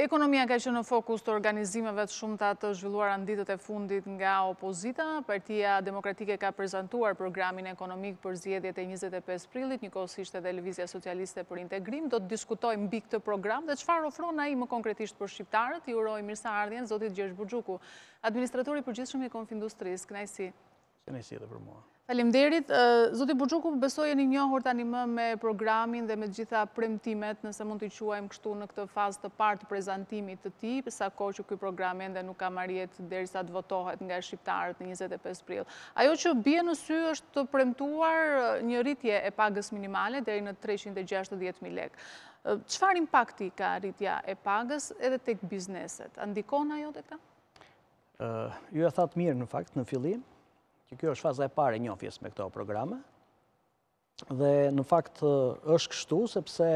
Ekonomia ka që në fokus të organizimeve të shumë të atë zhvilluar në ditët e fundit nga opozita. Partia Demokratike ka prezentuar programin ekonomik për zjedjet e 25 prillit, një kosisht edhe Lëvizja Socialiste për integrim. Do të diskutojmë bik të program dhe qëfar ofron a i më konkretisht për shqiptarët, i uroj Mirsa Ardjen, Zotit Gjersh Burgjuku, administratori për shumë i konfindustris, kënajsi. Kënajsi edhe për mua. Falimderit, Zoti Buqoku besoj e një njohur tani më me programin dhe me gjitha premtimet nëse mund të quajmë kështu në këtë fazë të partë të prezentimit të ti, pësa ko që këj programin dhe nuk ka marjet dheri sa të votohet nga shqiptarët në 25 pril. Ajo që bje në sy është të premtuar një rritje e pagës minimale deri në 360.000 lek. Qëfar impakti ka rritja e pagës edhe tek bizneset? Andikona ajo dhe ka? Ju e thatë mirë në fakt në filim, që kjo është faza e pare njofjes me këto programe, dhe në fakt është kështu, sepse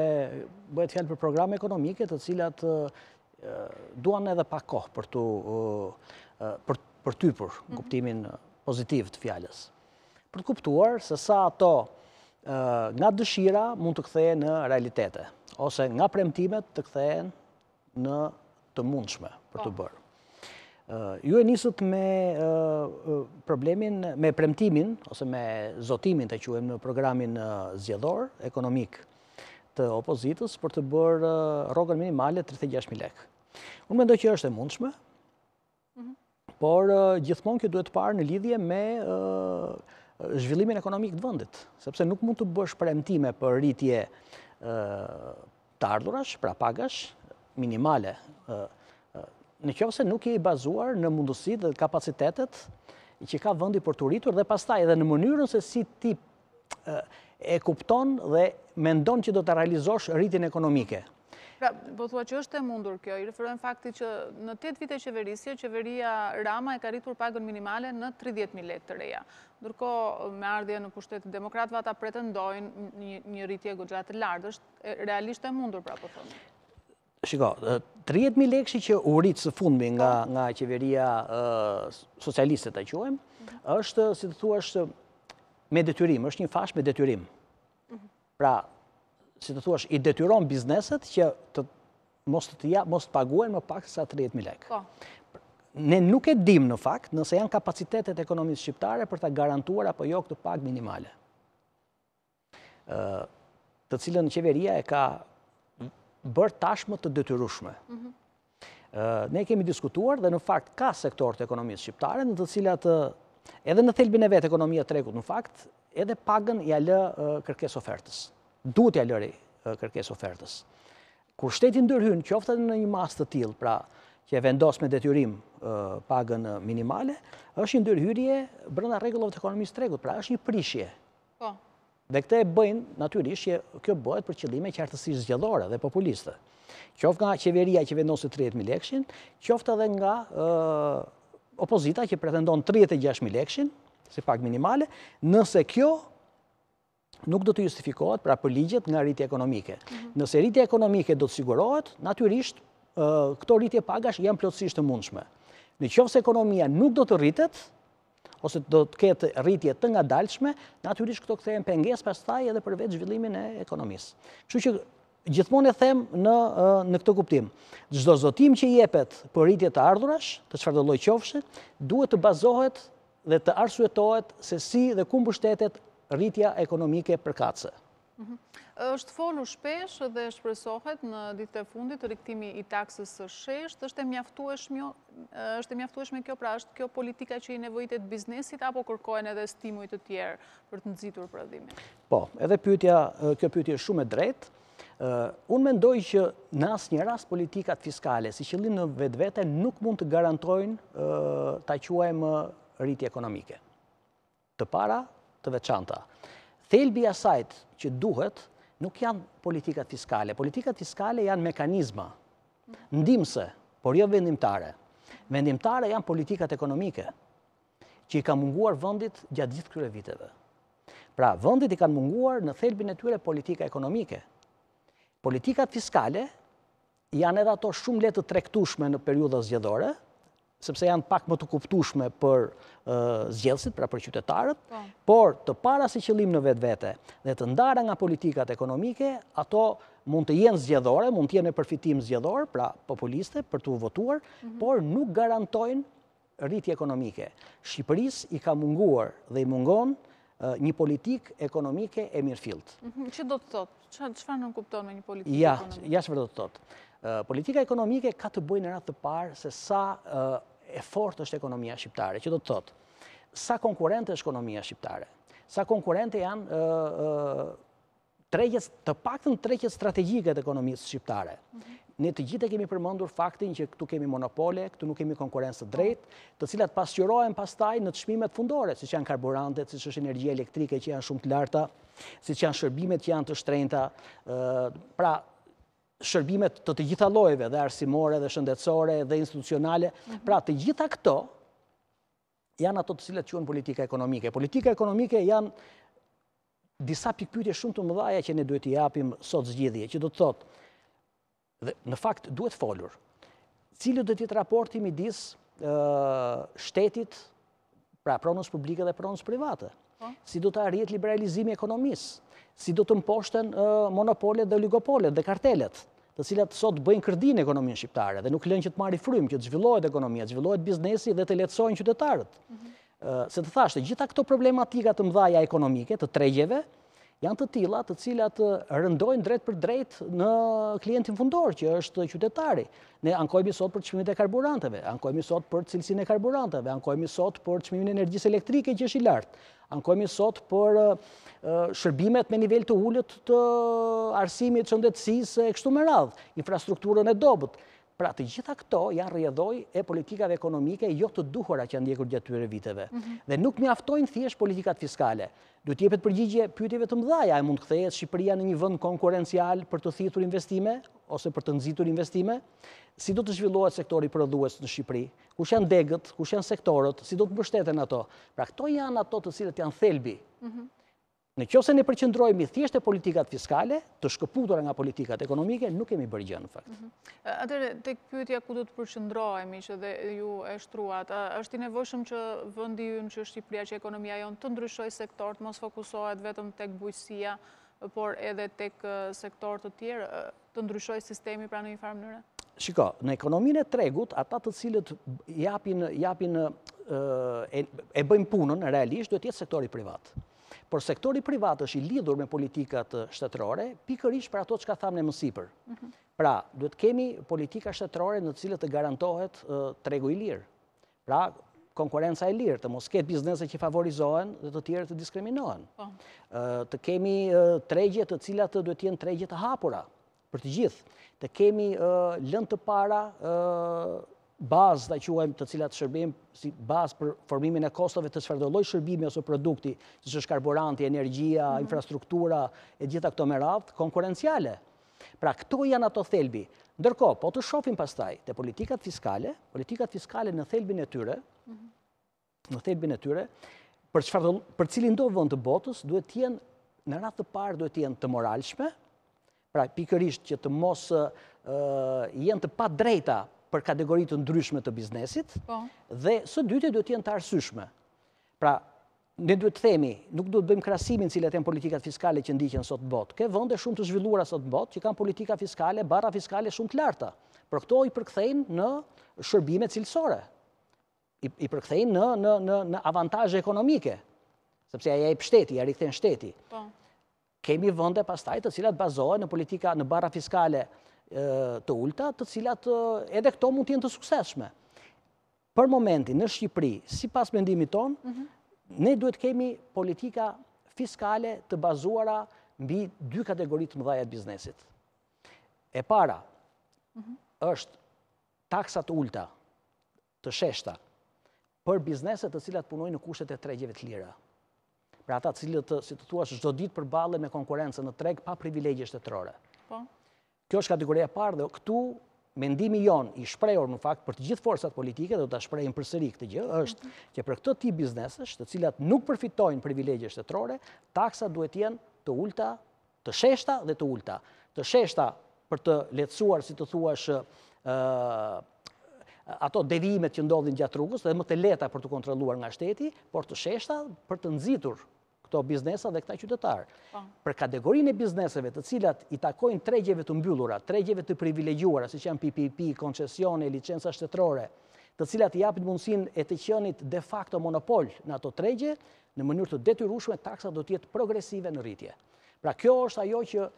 bëhet fjallë për programe ekonomike të cilat duan edhe pa kohë për të për mhm. kuptimin pozitiv të fjallës. Për të kuptuar se sa ato nga dëshira mund të kthejë në realitete, ose nga premtimet të kthejë në të mundshme për të po. bërë. Ju e nisët me problemin, me premtimin, ose me zotimin të quen në programin zjedhor, ekonomik të opozitës, për të bërë rogën minimale 36.000 lek. Unë mendoj që është e mundshme, mhm. por gjithmon kjo duhet parë në lidhje me zhvillimin ekonomik të vëndit, sepse nuk mund të bësh premtime për rritje të ardhurash, pra pagash, minimale, nështë, në qëse nuk i bazuar në mundësi dhe kapacitetet që ka vëndi për të rritur dhe pastaj edhe në mënyrën se si ti eh, e kupton dhe mendon që do të realizosh rritin ekonomike. Pra, po thua që është e mundur kjo, i referojnë fakti që në 8 vite qeverisje, qeveria Rama e ka rritur pagën minimale në 30.000 lek të reja. Ndurko, me ardhje në pushtetit demokratëve, ata pretendojnë një rritje gëgjatë lardë, është realisht e mundur, pra po thonë. Shiko, 30.000 lekshi që u rritë së fundmi nga po. qeveria socialiste të qojmë, mhm. është, si të thua, është me detyrim, është një fash me detyrim. Mhm. Pra, si të thua, është i detyron bizneset që të mos të paguen më pak sa 30.000 lekë. Po. Ne nuk e dim në fakt nëse janë kapacitetet ekonomisë shqiptare për të garantuar apo jo këtë pak minimale. Të cilën qeveria e ka bërë tashmë të detyrushme. Mhm. Ne kemi diskutuar dhe në fakt ka sektor të ekonomisë shqiptare, në të cilat edhe në thelbin e vetë ekonomia të regut në fakt, edhe pagën i alë kërkes ofertës. Duhet i alë kërkes ofertës. Kur shtetin ndërhyn, që ofta në një mas të tilë, pra që e vendos me detyrim pagën minimale, është një ndërhyrje brënda regullovë të ekonomisë të regut, pra është një prishje. Po. Dhe këte e bëjnë, naturisht, kjo bëjt për qëllime qartësisht zgjëdhore dhe populiste. Qoftë nga qeveria që vendosë të 30.000 lekshin, qoftë edhe nga opozita që pretendon 36.000 lekshin, si pak minimale, nëse kjo nuk do të justifikohet pra për ligjet nga rritje ekonomike. Mhm. Nëse rritje ekonomike do të sigurohet, naturisht, këto rritje pagash janë plotësisht të mundshme. Në qoftë se ekonomia nuk do të rritet, ose do të ketë rritje të nga dalshme, natyrisht këto këthejen penges për staj edhe përveç zhvillimin e ekonomisë. Që që gjithmon e them në këto kuptim, gjithdo zotim që jepet për rritje të ardhurash, të që fardolloj qofshë, duhet të bazohet dhe të arsuetohet se si dhe kumë bështetet rritja ekonomike për kacë. Mhm. është folu shpesh dhe shpresohet në ditë e fundit të riktimi i taksës së shesht, është e mjaftueshme kjo pra, është kjo politika që i nevojitet biznesit apo kërkojnë edhe stimuit të tjerë për të nëzitur për Po, edhe kjo pyetje shumë e drejtë. Unë mendoj që në asë një rast politikat fiskale, si qëllim në vetë vete, nuk mund të garantojnë të quajmë rriti ekonomike. Të para, të veçanta. Thelbi asajt që duhet nuk janë politikat fiskale. Politikat fiskale janë mekanizma, ndimse, por jo vendimtare. Vendimtare janë politikat ekonomike, që i ka munguar vëndit gjatë gjithë kryre viteve. Pra, vëndit i kanë munguar në thelbin e tyre politika ekonomike. Politikat fiskale janë edhe ato shumë letë të trektushme në periudës gjedore, sepse janë pak më të kuptushme për zgjelsit, pra për qytetarët, po. por të para si qëlim në vetë vete dhe të ndara nga politikat ekonomike, ato mund të jenë zgjedhore, mund të jenë e përfitim zgjedhore, pra populiste për të votuar, mhm. por nuk garantojnë rritje ekonomike. Shqipëris i ka munguar dhe i mungon një politik ekonomike e mirëfilt. Mhm, që do të thotë? Që fa në me një politik ekonomike? Ja, që do të thotë. Politika ekonomike ka të bëjnë në ratë të parë se sa efort është ekonomia shqiptare, që do të thotë, sa konkurente është ekonomia shqiptare, sa konkurente janë të pak të në treqet strategjike të ekonomisë shqiptare. Mhm. Në të gjithë e kemi përmëndur faktin që këtu kemi monopole, këtu nuk kemi konkurensë të drejt, të cilat pasqyrohen pas taj në të shmimet fundore, si që janë karburantet, si që është energje elektrike që janë shumë të larta, si që janë shërbimet që janë të shtrejnëta. Pra, shërbimet të të gjitha lojeve, dhe arsimore, dhe shëndetsore, dhe institucionale. Mhm. Pra, të gjitha këto janë ato të cilët qënë politika ekonomike. Politika ekonomike janë disa pikpytje shumë të mëdhaja që ne duhet i apim sot zgjidhje, që do të thotë, dhe në fakt duhet folur, cilët dhe të të raporti i disë shtetit, pra pronës publike dhe pronës private. Po. si do të arjet liberalizimi ekonomisë, si do të mposhten monopolet dhe oligopolet dhe kartelet, të cilat sot bëjnë kërdin ekonominë shqiptare dhe nuk lënë që të marri frymë, që të zhvillohet ekonomia, të zhvillohet biznesi dhe të letësojnë qytetarët. Mhm. Se të thashtë, gjitha këto problematikat të mdhaja ekonomike, të tregjeve, janë të tila të cilat rëndojnë drejt për drejt në klientin fundor, që është qytetari. Ne ankojmi sot për qmimin e karburanteve, ankojmi sot për cilësin e karburanteve, ankojmi sot për qmimin energjisë elektrike që është i lartë, ankojmi sot për shërbimet me nivel të ullët të arsimit, qëndetsis, e kështu më radhë, infrastrukturën e dobët. Pra të gjitha këto janë rjedhoj e politikave ekonomike jo të duhora që janë ndjekur gjatë tyre viteve. Mhm. Dhe nuk mjaftojnë thjesht politikat fiskale. Duhet jepet përgjigje pyetjeve të mëdha, a mund të kthehet Shqipëria në një vend konkurencial për të thithur investime ose për të nxitur investime? Si do të zhvillohet sektori prodhues në Shqipëri? Ku janë degët? Ku janë sektorët? Si do të mbështeten ato? Pra këto janë ato të cilët janë thelbi. Mhm. Në qëse në përqëndrojmë i thjeshtë e politikat fiskale, të shkëputur e nga politikat ekonomike, nuk kemi bërgjën në fakt. Mhm. Atërë, të këpytja ku do të përqëndrojmë i që dhe ju e shtruat, është i nevojshëm që vëndi ju në që Shqipria që ekonomia jonë të ndryshoj sektorët, mos fokusohet vetëm të këtë bujësia, por edhe të sektort të tjerë, të ndryshoj sistemi pra në një farë mënyre? Shiko, në ekonomin e tregut, ata të cilët e bëjmë punën, realisht, duhet jetë sektori privat. Por sektori privat është i lidhur me politikat shtetërore, pikërish për ato që ka thamë në mësipër. Mhm. Pra, duhet kemi politika shtetërore në cilët të garantohet tregu i lirë. Pra, konkurenca e lirë, të mos ketë biznese që favorizohen dhe të tjere të diskriminohen. Po. Të kemi tregje të cilat duhet jenë tregje të hapura, për të gjithë. Të kemi lënd të para bazë dhe quajmë të cilat shërbim si bazë për formimin e kostove të sferdoloj shërbimi ose produkti, që është karburanti, energia, mhm. infrastruktura e gjitha këto me radhë, konkurenciale. Pra këto janë ato thelbi. Ndërko, po të shofim pastaj të politikat fiskale, politikat fiskale në thelbin e tyre, mhm. në thelbin e tyre, për cilin do vënd të botës, duhet tjenë në ratë të parë, duhet tjenë të moralshme, pra pikërisht që të mos jenë të pa drejta për kategoritë të ndryshme të biznesit, po. dhe së dyte duhet jenë të arsyshme. Pra, ne duhet të themi, nuk duhet bëjmë krasimin cilat e në politikat fiskale që ndihën sot botë, Ke vënde shumë të zhvillura sot botë, që kanë politika fiskale, barra fiskale shumë të larta. Për këto i përkthejnë në shërbime cilësore. I përkthejnë në avantajë ekonomike. Sëpse aja i pështeti, aja i këthejnë shteti. Po. Kemi vënde pastaj të cilat bazohen në politika, në barra fiskale, të ulta, të cilat edhe këto mund t'jen të sukseshme. Për momentin, në Shqipëri, si pas mendimi ton, mhm. ne duhet kemi politika fiskale të bazuara mbi dy kategorit të dhajat biznesit. E para, mhm. është taksat ulta të sheshta për bizneset të cilat punojnë në kushtet e tregjeve të lira. Pra ata cilët, si të tuash, zdo ditë për balle me konkurencën në treg pa privilegje të trore. po. Kjo është kategoria parë dhe këtu mendimi jonë i shprejur në fakt për të gjithë forësat politike dhe të shprejim për sëri këtë gjë, është që për këtë ti biznesës të cilat nuk përfitojnë privilegje shtetërore, taksa duhet jenë të ulta, të sheshta dhe të ulta. Të sheshta për të letësuar, si të thuash, ato devimet që ndodhin gjatë rrugës dhe më të leta për të kontroluar nga shteti, por të sheshta për të nëzitur këto biznesa dhe këta qytetarë. Po. Për kategorinë e bizneseve të cilat i takojnë tregjeve të mbyllura, tregjeve të privilegjuara, si që janë PPP, koncesione, licensa shtetrore, të cilat i apit mundësin e të qënit de facto monopol në ato tregje, në mënyrë të detyrushme, taksa do tjetë progresive në rritje. Pra kjo është ajo që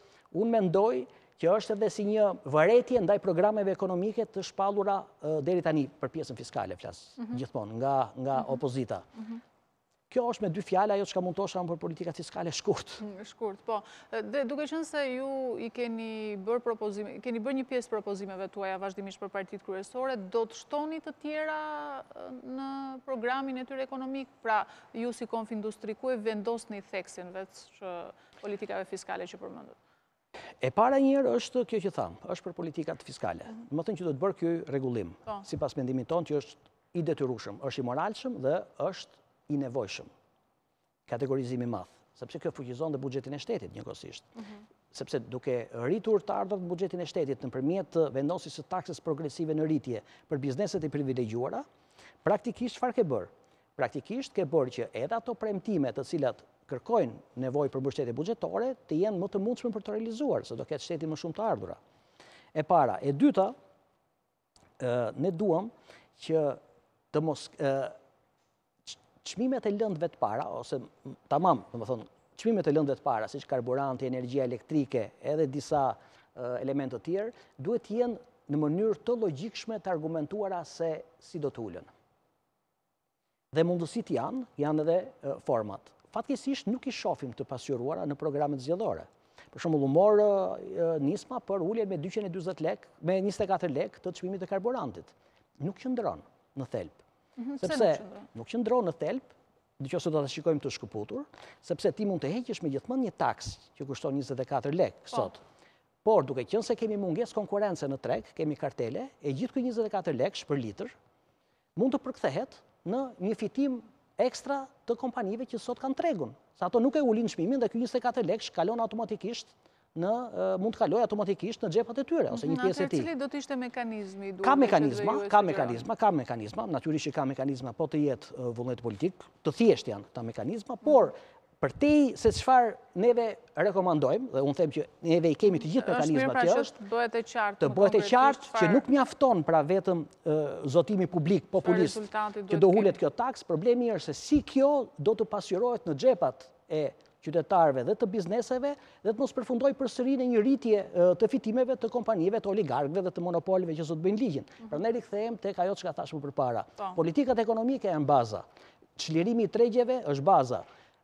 unë mendoj që është edhe si një vëretje ndaj programeve ekonomike të shpalura deri tani për pjesën fiskale, mhm. nga mhm. opozita. Mhm. Kjo është me dy fjale, ajo që ka mund të është për politika fiskale shkurt. Mm, shkurt, po. Dhe duke qënë se ju i keni bërë propozime, keni bërë një pjesë propozimeve të uaja vazhdimisht për partit kërësore, do të shtoni të tjera në programin e tyre ekonomik? Pra, ju si konf industri, ku e vendos një theksin vetës që politikave fiskale që përmëndët? E para njërë është kjo që thamë, është për politikat fiskale. Më thënë që do të bërë kjoj regullim, po. si pas mendimin tonë që është i detyrushëm, është i moralshëm dhe është i nevojshëm, kategorizimi mathë, sepse kjo fuqizon dhe bugjetin e shtetit njëkosisht, mhm. sepse duke rritur të ardhët bugjetin e shtetit në përmjet të vendosis të taksis progresive në rritje për bizneset e privilegjuara, praktikisht farë ke bërë? Praktikisht ke bërë që edhe ato premtime të cilat kërkojnë nevoj për bështetje bugjetore, të jenë më të mundshme për të realizuar, se do ketë shtetit më shumë të ardhura. E para, e dyta, ne duam që qmimet e lëndëve të para, ose të mamë, të më thonë, qmimet e lëndëve të para, si që karburant, energia elektrike, edhe disa elementët tjerë, duhet të jenë në mënyrë të logikshme të argumentuara se si do të ullën. Dhe mundësit janë, janë edhe format. Fatkesisht nuk i shofim të pasjuruara në programet zjedhore. Për shumë lumorë nisma për ullën me 224 lek, me 24 lek të qmimit e karburantit. Nuk qëndronë në thelpë. Mhm, sepse nuk qëndron në thelp, dhe që se do të shikojmë të shkuputur, sepse ti mund të heqish me gjithmonë një taks që kushton 24 lek po. sot. Por, duke qënë se kemi munges konkurence në trek, kemi kartele, e gjithë këj 24 lek shpër liter, mund të përkthehet në një fitim ekstra të kompanive që sot kanë tregun. Sa to nuk e ulin shmimin dhe këj 24 lek shkallon automatikisht mund të kaloj automatikisht në gjepat e tyre, ose një mhm, pjesë e ti. Në atër cili do të ishte mekanizmi? Ka mekanizma, ka mekanizma, ka mekanizma, natyri që ka mekanizma po të jetë vullnet politikë, të thjesht janë ta mekanizma, mhm. por për ti se qëfar neve rekomandojmë, dhe unë them që neve i kemi të gjithë mekanizma të jështë, është mirë pra bëhet e qartë që nuk mjafton pra vetëm zotimi publik, populist, që do hullet kjo taks, problemi është se si kjo do të pasjurohet në gjepat e qytetarve dhe të bizneseve dhe të mos përfundoj për sërin e një rritje të fitimeve të kompanive, të oligarkve dhe të monopolive që sot bëjnë ligjin. Mhm. Për në rikëthejem të ka jo që ka thashmë për para. Po. Politikat ekonomike e në baza. qëllirimi i tregjeve është baza.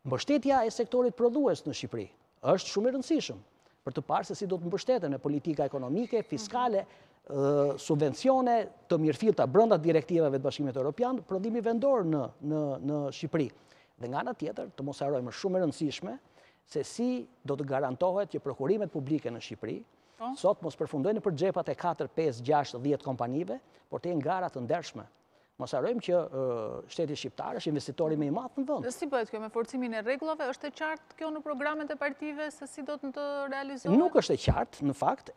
Mbështetja e sektorit prodhues në Shqipëri është shumë rëndësishëm për të parë se si do të mbështetën me politika ekonomike, mhm. fiskale, subvencione të mirëfil të brëndat direktiveve të bashkimit e Europian, prodhimi vendor në Shqipëri. Dhe nga në tjetër, të mos arrojmë shumë rëndësishme se si do të garantohet që prokurimet publike në Shqipëri po. sot mos përfundojnë për gjepat e 4, 5, 6, 10 kompanive, por të e nga ratë ndershme. Mos arrojmë që shtetit shqiptar është investitori me i matë në Dhe Si bëhet kjo me forcimin e reglove? është e qartë kjo në programet e partive se si do të në të realizohet? Nuk është e qartë, në fakt,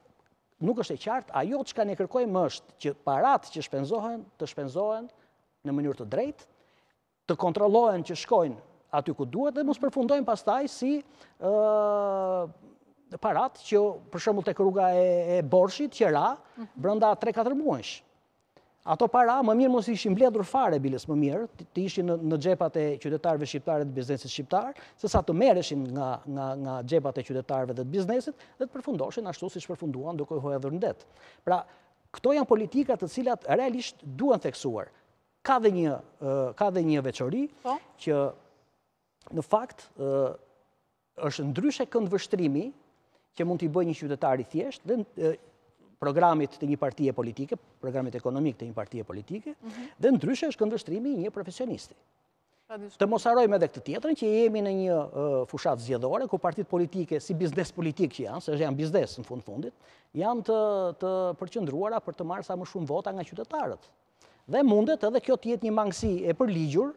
nuk është e qartë ajo që ka në kërkojmë është që parat që shpenzohen, të shpenzohen në mënyrë të drejtë, të kontrollohen që shkojnë aty ku duhet dhe mos përfundojnë pastaj si ë parat që për shembull tek rruga e, Borshit që ra brenda 3-4 muajsh. Ato para më mirë mos ishin mbledhur fare biles më mirë, të ishin në, gjepat xhepat e qytetarëve shqiptarë të biznesit shqiptar, sesa të merreshin nga nga nga xhepat e qytetarëve të biznesit dhe të përfundoshin ashtu siç përfunduan duke hojë hedhur në Pra, këto janë politika të cilat realisht duhen theksuar ka dhe një ka dhe një veçori po. që në fakt është ndryshe kënd vështrimi që mund t'i bëj një qytetar i thjesht dhe programit të një partije politike, programit ekonomik të një partije politike, mhm. dhe ndryshe është këndështrimi një profesionisti. Të mos arrojmë edhe këtë tjetërën që jemi në një fushat zjedhore, ku partit politike, si biznes politik që janë, se është janë biznes në fund fundit, janë të përqëndruara për të marrë sa më shumë vota nga qytetarët dhe mundet edhe kjo tjetë një mangësi e përligjur,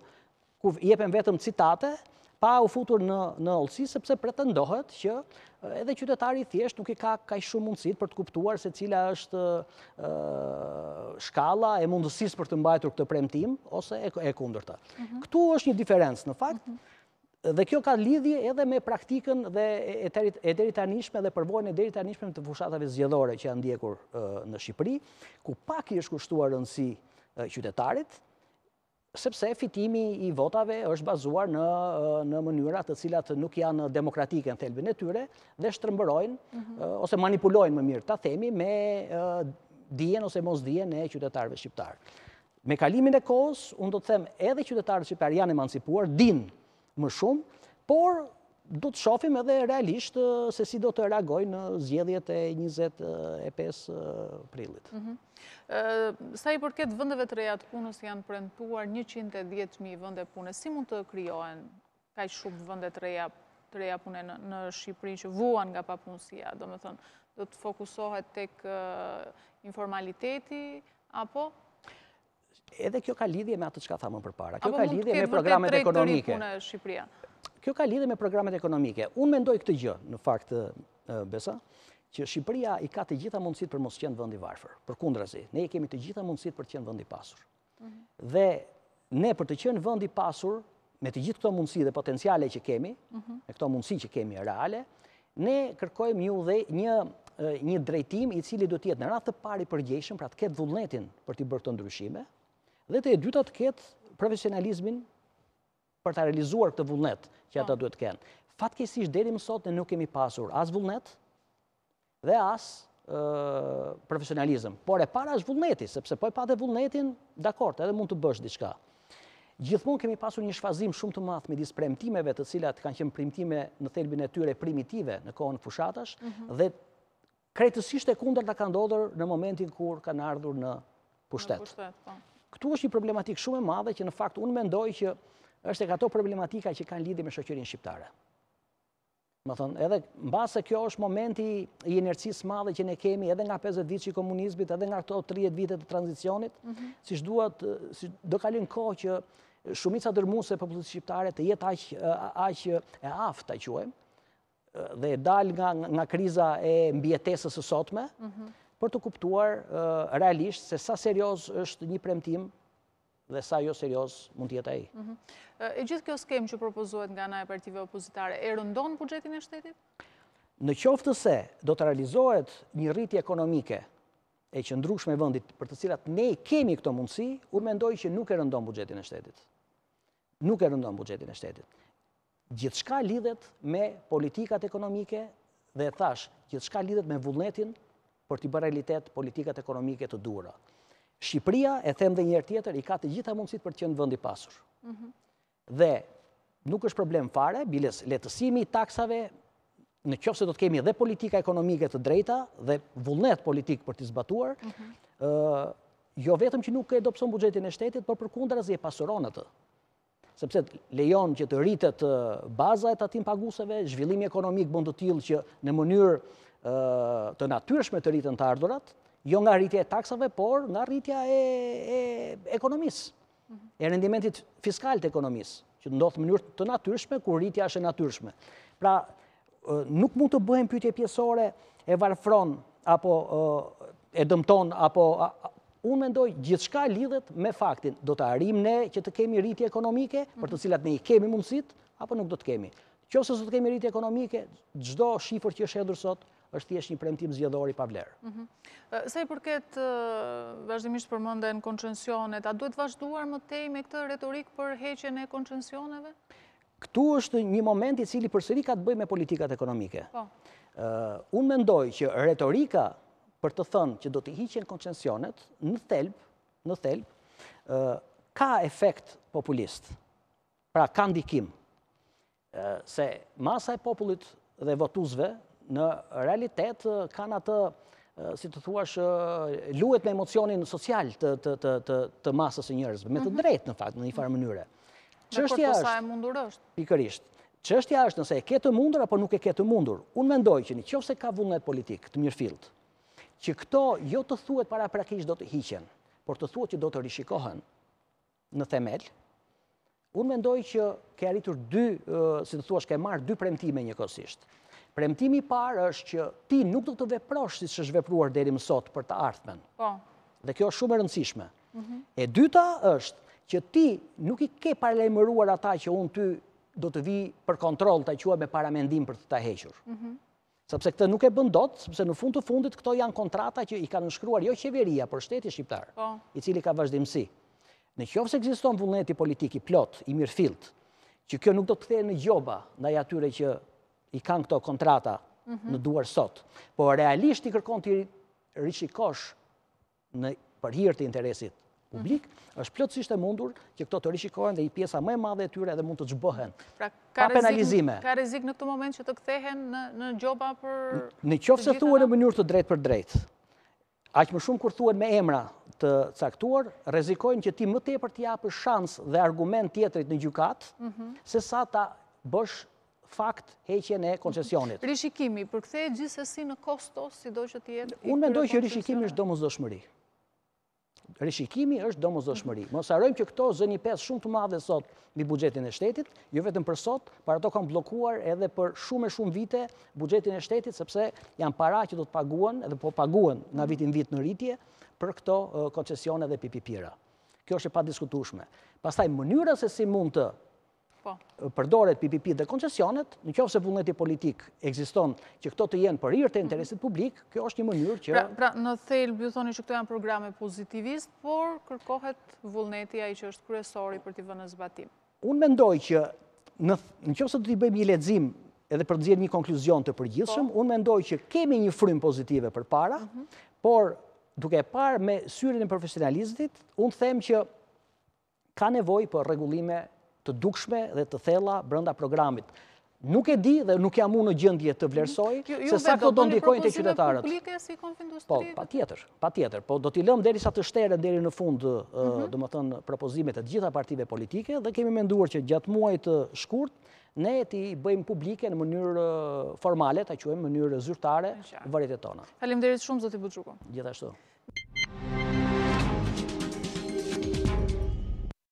ku jepen vetëm citate, pa u futur në olësi, sepse pretendohet që edhe qytetari thjesht nuk i ka kaj shumë mundësit për të kuptuar se cila është shkala e mundësis për të mbajtur këtë premtim, ose e kundër të. Mhm. Këtu është një diferencë në fakt, mhm. dhe kjo ka lidhje edhe me praktikën dhe e deritanishme dhe përvojnë e deritanishme të fushatave zjedhore që janë ndjekur në Shqipëri, ku pak i është kushtuar rëndësi qytetarit, sepse fitimi i votave është bazuar në mënyrat të cilat nuk janë demokratike në thelbën e tyre dhe shtërëmbërojnë mhm. ose manipulojnë më mirë, ta themi, me dijen ose mos dijen e qytetarëve shqiptarë. Me kalimin e kohës, unë do të them edhe qytetarët shqiptarë janë emancipuar, din më shumë, por du të shofim edhe realisht se si do të reagoj në zjedhjet e 25 prillit. Mhm. Sa i përket vëndëve të rejat punës janë përëntuar 110.000 vënde pune, punës, si mund të kryohen ka i shumë vëndet të reja punë në Shqipërin që vuan nga papunësia, do me thënë, do të fokusohet tek informaliteti, apo? Edhe kjo ka lidhje me atë të që ka thamën për para. Kjo ka lidhje me programet ekonomike. Apo mund të këtë vëndet të rejtë punë e Shqipëria? Kjo ka lidhe me programet ekonomike. Unë mendoj këtë gjë, në fakt, Besa, që Shqipëria i ka të gjitha mundësit për mos qenë vëndi varfër, për kundra zi. Ne i kemi të gjitha mundësit për qenë vëndi pasur. Mhm. Dhe ne për të qenë vëndi pasur, me të gjithë këto mundësi dhe potenciale që kemi, mhm. me këto mundësi që kemi reale, ne kërkojmë ju dhe një një drejtim i cili do tjetë në ratë të pari përgjeshëm, pra të ketë vullnetin për të bërë të ndryshime, dhe të e dyta të ketë profesionalizmin për të realizuar këtë vullnet që ata po. duhet të kënë. Fatkesisht, deri më sot, ne nuk kemi pasur as vullnet dhe as profesionalizm. Por e para është vullneti, sepse po e pa dhe vullnetin, dakort, edhe mund të bësh diçka. Gjithmon kemi pasur një shfazim shumë të math me disë premtimeve të cilat kanë qenë premtime në thelbin e tyre primitive në kohën fushatash mhm. dhe kretësisht e kunder të kanë dodër në momentin kur kanë ardhur në pushtet. Po. Këtu është një problematik shumë e madhe që në fakt unë mendoj që është e ka to problematika që kanë lidi me shëqyrin shqiptare. Më thënë, edhe në base kjo është momenti i inercis madhe që ne kemi edhe nga 50 vitë që i komunizmit, edhe nga këto 30 vitë të tranzicionit, mhm. si shduat, si do kalin kohë që shumica dërmuse e popullet shqiptare të jetë aqë e aftë të quem, dhe dalë nga kriza e mbjetesës e sotme, mhm. për të kuptuar realisht se sa serios është një premtim dhe sa jo serios mund tjetë aji. Mhm. E gjithë kjo skem që propozohet nga na e partive opozitare, e rëndonë bugjetin e shtetit? Në qoftë se do të realizohet një rriti ekonomike e që ndrush vëndit për të cilat ne kemi këto mundësi, unë me që nuk e rëndonë bugjetin e shtetit. Nuk e rëndonë bugjetin e shtetit. Gjithë shka lidhet me politikat ekonomike dhe e thash, gjithë shka lidhet me vullnetin për të i bërë realitet politikat ekonomike të dura. Shqipria, e them dhe njërë tjetër, i ka të gjitha mundësit për të qenë vëndi pasur. Mhm. Dhe nuk është problem fare, biles letësimi i taksave, në se do të kemi dhe politika ekonomike të drejta, dhe vullnet politikë për të zbatuar, mhm. jo vetëm që nuk e do pësën bugjetin e shtetit, për për kundra zi e pasuronët Sepse lejon që të rritët baza e të atim paguseve, zhvillimi ekonomikë bëndë të tilë që në mënyrë të natyrshme të rritën të ardurat, jo nga rritja e taksave, por nga rritja e ekonomisë, e rendimentit fiskal të ekonomisë, që ndodhë mënyrë të natyrshme, kur rritja është e natyrshme. Pra, nuk mund të bëhem pytje pjesore e varfron, apo e dëmton, apo unë mendoj gjithë shka lidhet me faktin, do të arim ne që të kemi rritje ekonomike, për të mhm. cilat ne i kemi mundësit, apo nuk do të kemi. Qo se së të kemi rritje ekonomike, gjdo shifër që është edhur sot, është thjesht një premtim zjedhori i pavlerë. Mhm. Sa i përket vazhdimisht përmenden konçensionet, a duhet vazhduar më tej me këtë retorik për heqjen e konçensioneve? Këtu është një moment i cili përsëri ka të bëjë me politikat ekonomike. Po. unë mendoj që retorika për të thënë që do të hiqen konçensionet në thelb, në thelb, ka efekt populist. Pra ka ndikim. se masa e popullit dhe votuesve në realitet kanë atë, si të thuash, luet me emocionin social të masës e njërzve, me të mhm. drejtë në fakt, në një farë mënyre. Dhe është të sa e mundur është? Pikërisht. Qështja është nëse e ketë mundur, apo nuk e ketë mundur. Unë mendoj që një qofë se ka vullnet politikë të mjërë filtë, që këto jo të thuet para prakish do të hiqen, por të thuet që do të rishikohen në themel, unë mendoj që ke arritur dy, si të thuash, ke marrë dy premtime njëkosishtë. Premtimi parë është që ti nuk do të veprosh si që është vepruar deri mësot për të artëmen. Po. Dhe kjo është shumë rëndësishme. Mhm. E dyta është që ti nuk i ke parelemëruar ata që unë ty do të vi për kontrol të qua me paramendim për të të hequr. Mhm. Sëpse këtë nuk e bëndot, sëpse në fund të fundit këto janë kontrata që i ka nëshkruar jo qeveria, për shteti shqiptar, po. i cili ka vazhdimësi. Në qofës eksiston vullneti politiki plot, i mirë që kjo nuk do të këthejë në gjoba në atyre që i kanë këto kontrata në duar sot, po realisht i kërkon të i rishikosh në përhirë të interesit publik, është plëtsisht e mundur që këto të rishikohen dhe i pjesa më e madhe e tyre edhe mund të gjbohen. Pra, ka rezik në këtë moment që të këthehen në gjoba për... Në qofë se thua në mënyrë të drejt për drejt, aqë më shumë kur thua me emra të caktuar, rezikojnë që ti më tepër të për shansë dhe argument tjetërit në gjukatë, mhm. se sa ta bësh fakt heqjen në koncesionit. Rishikimi, për këthej gjithës e si në kosto, si do që t'jetë... Unë mendoj që rishikimi është domës dëshmëri. Rishikimi është domës dëshmëri. Mos arrojmë që këto zë një pes shumë të madhe sot një bugjetin e shtetit, ju jo vetëm për sot, para to kam blokuar edhe për shumë e shumë vite bugjetin e shtetit, sepse janë para që do të paguan, edhe po paguan nga vitin vit në rritje, për këto koncesione dhe pipipira. Kjo është e pa diskutushme. Pastaj, mënyra se si mund të Po. përdoret PPP dhe koncesionet, në qofë se vullneti politik eksiston që këto të jenë për irë të interesit publik, kjo është një mënyrë që... Pra, pra në thejlë, bjuthoni që këto janë programe pozitivist, por kërkohet vullneti a i që është kryesori për t'i vënë zbatim? Unë mendoj që në qofë se të t'i bëjmë një ledzim edhe për të zirë një konkluzion të përgjithshëm, po. unë mendoj që kemi një frym pozitive për para, mhm. por duke parë me syrin e profesionalizit, unë them që ka nevoj për regulime të dukshme dhe të thella brënda programit. Nuk e di dhe nuk jam unë në gjëndje të mhm. vlerësoj, se sa këtë do ndikojnë të qytetarët. Po, pa tjetër, pa tjetër. Po, do t'i lëmë deri sa të shtere, deri në fund, dhe mhm. më thënë, propozimet e gjitha partive politike, dhe kemi menduar që gjatë muaj të shkurt, ne e ti bëjmë publike në mënyrë formale, ta qëhem mënyrë zyrtare, vërjet e tona. Halim derit shumë, zë t'i bëgjuko. Gjithashtu.